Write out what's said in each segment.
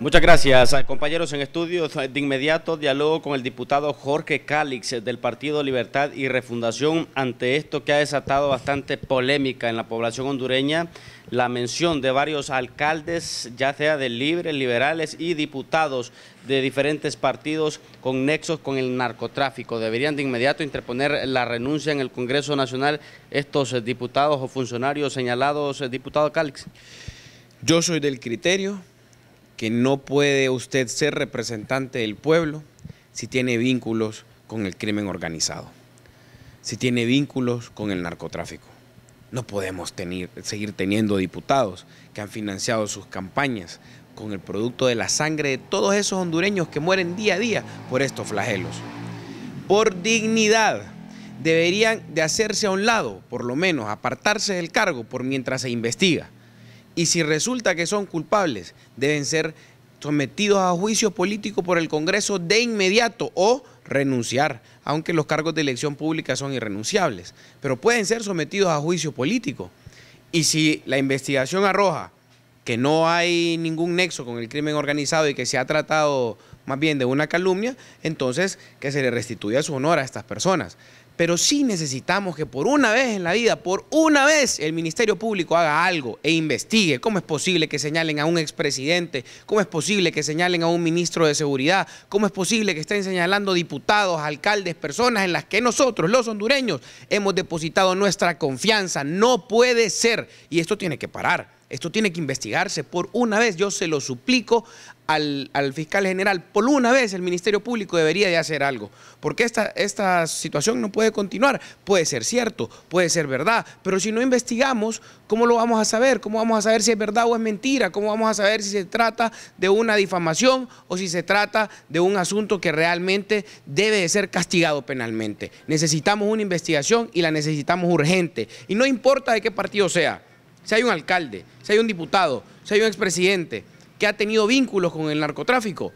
Muchas gracias, eh, compañeros en estudio. De inmediato diálogo con el diputado Jorge Cálix eh, del Partido Libertad y Refundación ante esto que ha desatado bastante polémica en la población hondureña, la mención de varios alcaldes, ya sea de libres, liberales y diputados de diferentes partidos con nexos con el narcotráfico. Deberían de inmediato interponer la renuncia en el Congreso Nacional estos eh, diputados o funcionarios señalados, diputado Cálix. Yo soy del criterio que no puede usted ser representante del pueblo si tiene vínculos con el crimen organizado, si tiene vínculos con el narcotráfico. No podemos seguir teniendo diputados que han financiado sus campañas con el producto de la sangre de todos esos hondureños que mueren día a día por estos flagelos. Por dignidad deberían de hacerse a un lado, por lo menos apartarse del cargo por mientras se investiga y si resulta que son culpables, deben ser sometidos a juicio político por el Congreso de inmediato o renunciar, aunque los cargos de elección pública son irrenunciables, pero pueden ser sometidos a juicio político. Y si la investigación arroja que no hay ningún nexo con el crimen organizado y que se ha tratado más bien de una calumnia, entonces que se le restituya su honor a estas personas. Pero sí necesitamos que por una vez en la vida, por una vez, el Ministerio Público haga algo e investigue cómo es posible que señalen a un expresidente, cómo es posible que señalen a un ministro de Seguridad, cómo es posible que estén señalando diputados, alcaldes, personas en las que nosotros, los hondureños, hemos depositado nuestra confianza. No puede ser. Y esto tiene que parar. Esto tiene que investigarse por una vez. Yo se lo suplico al, fiscal general. Por una vez el Ministerio Público debería de hacer algo. Porque esta, esta situación no puede puede continuar. Puede ser cierto, puede ser verdad, pero si no investigamos, ¿cómo lo vamos a saber? ¿Cómo vamos a saber si es verdad o es mentira? ¿Cómo vamos a saber si se trata de una difamación o si se trata de un asunto que realmente debe de ser castigado penalmente? Necesitamos una investigación y la necesitamos urgente. Y no importa de qué partido sea, si hay un alcalde, si hay un diputado, si hay un expresidente que ha tenido vínculos con el narcotráfico,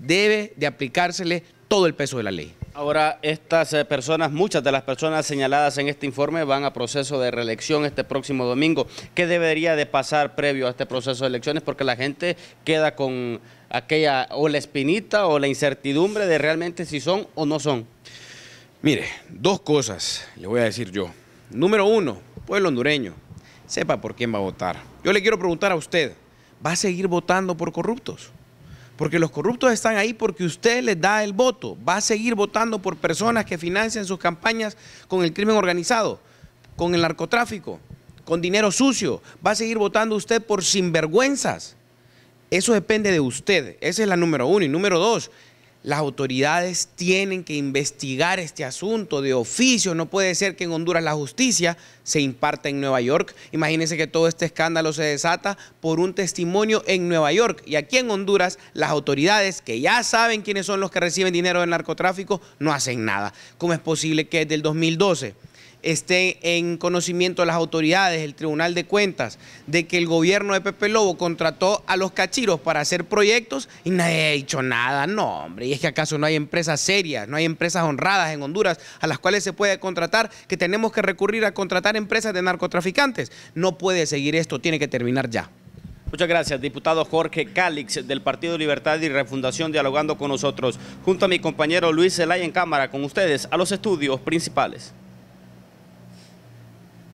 debe de aplicársele todo el peso de la ley. Ahora, estas eh, personas, muchas de las personas señaladas en este informe van a proceso de reelección este próximo domingo. ¿Qué debería de pasar previo a este proceso de elecciones? Porque la gente queda con aquella o la espinita o la incertidumbre de realmente si son o no son. Mire, dos cosas le voy a decir yo. Número uno, pueblo hondureño, sepa por quién va a votar. Yo le quiero preguntar a usted, ¿va a seguir votando por corruptos? Porque los corruptos están ahí porque usted les da el voto. Va a seguir votando por personas que financian sus campañas con el crimen organizado, con el narcotráfico, con dinero sucio. Va a seguir votando usted por sinvergüenzas. Eso depende de usted. Esa es la número uno. Y número dos, las autoridades tienen que investigar este asunto de oficio. No puede ser que en Honduras la justicia se imparta en Nueva York. Imagínense que todo este escándalo se desata por un testimonio en Nueva York. Y aquí en Honduras las autoridades, que ya saben quiénes son los que reciben dinero del narcotráfico, no hacen nada. ¿Cómo es posible que desde el 2012 esté en conocimiento de las autoridades, el Tribunal de Cuentas, de que el gobierno de Pepe Lobo contrató a los cachiros para hacer proyectos y nadie ha dicho nada. No, hombre, y es que acaso no hay empresas serias, no hay empresas honradas en Honduras a las cuales se puede contratar, que tenemos que recurrir a contratar empresas de narcotraficantes. No puede seguir esto, tiene que terminar ya. Muchas gracias, diputado Jorge Cálix del Partido Libertad y Refundación dialogando con nosotros, junto a mi compañero Luis Zelaya en cámara, con ustedes a los estudios principales.